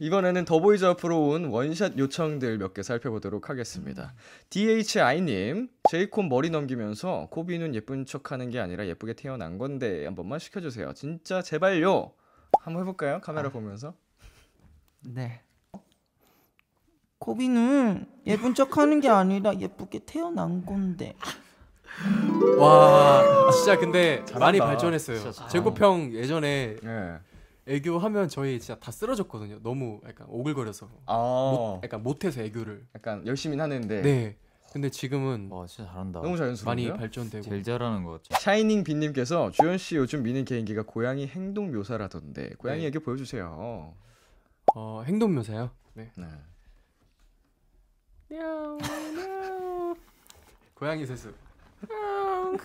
이번에는 더보이즈 앞으로 온 원샷 요청들 몇 개 살펴보도록 하겠습니다. DHI님, 제이콘 머리 넘기면서 코비는 예쁜 척 하는 게 아니라 예쁘게 태어난 건데 한 번만 시켜주세요. 진짜 제발요! 한번 해볼까요? 카메라 아. 보면서. 네. 코비는 예쁜 척 하는 게 아니라 예쁘게 태어난 건데. 와, 진짜 근데 잘한다. 많이 발전했어요. 제이코형 예전에. 네. 애교하면 저희 진짜 다 쓰러졌거든요. 너무 약간 오글거려서. 아. 못, 약간 못해서 애교를. 약간 열심히 하는데. 네. 근데 지금은 와 진짜 잘한다. 너무 잘 연습. 많이 발전되고. 제일 잘하는 것 같죠. 샤이닝 빈님께서 주현 씨 요즘 미는 개인기가 고양이 행동 묘사라던데 고양이 네. 애교 보여주세요. 어 행동 묘사요? 네. 네. 냐옹 냐옹 고양이 세수. 냐옹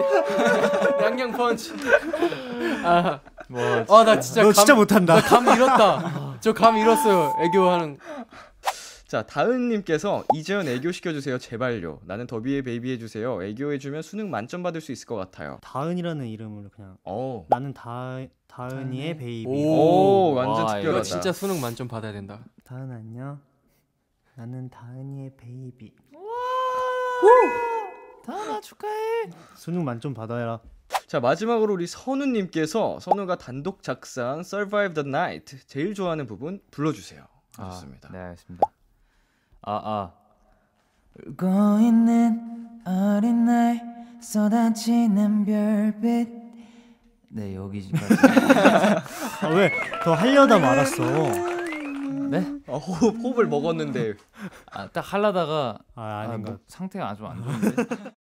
냥냥 펀치. 아. 와, 뭐, 아, 나 진짜 너 감, 진짜 못한다. 나감 잃었다. 저 감 잃었어요. 애교하는. 자, 다은님께서 이재현 애교 시켜주세요. 제발요. 나는 더비의 베이비 해주세요. 애교해주면 수능 만점 받을 수 있을 것 같아요. 다은이라는 이름으로 그냥. 어. 나는 다 다은이의 베이비. 오, 오 완전 와, 특별하다. 진짜 수능 만점 받아야 된다. 다은 안녕. 나는 다은이의 베이비. 와. 다은아 축하해. 수능 만점 받아야. 자 마지막으로 우리 선우님께서 선우가 단독 작상 Survive the Night 제일 좋아하는 부분 불러주세요. 좋습니다. 아, 네 알겠습니다. 아아 울고 있는 어린 날 쏟아지는 별빛 네 여기까지 아, 왜더 하려다 말았어 네? 아, 호흡, 호흡을 먹었는데 아, 딱 하려다가 아, 아, 뭐, 상태가 아주 안 좋은데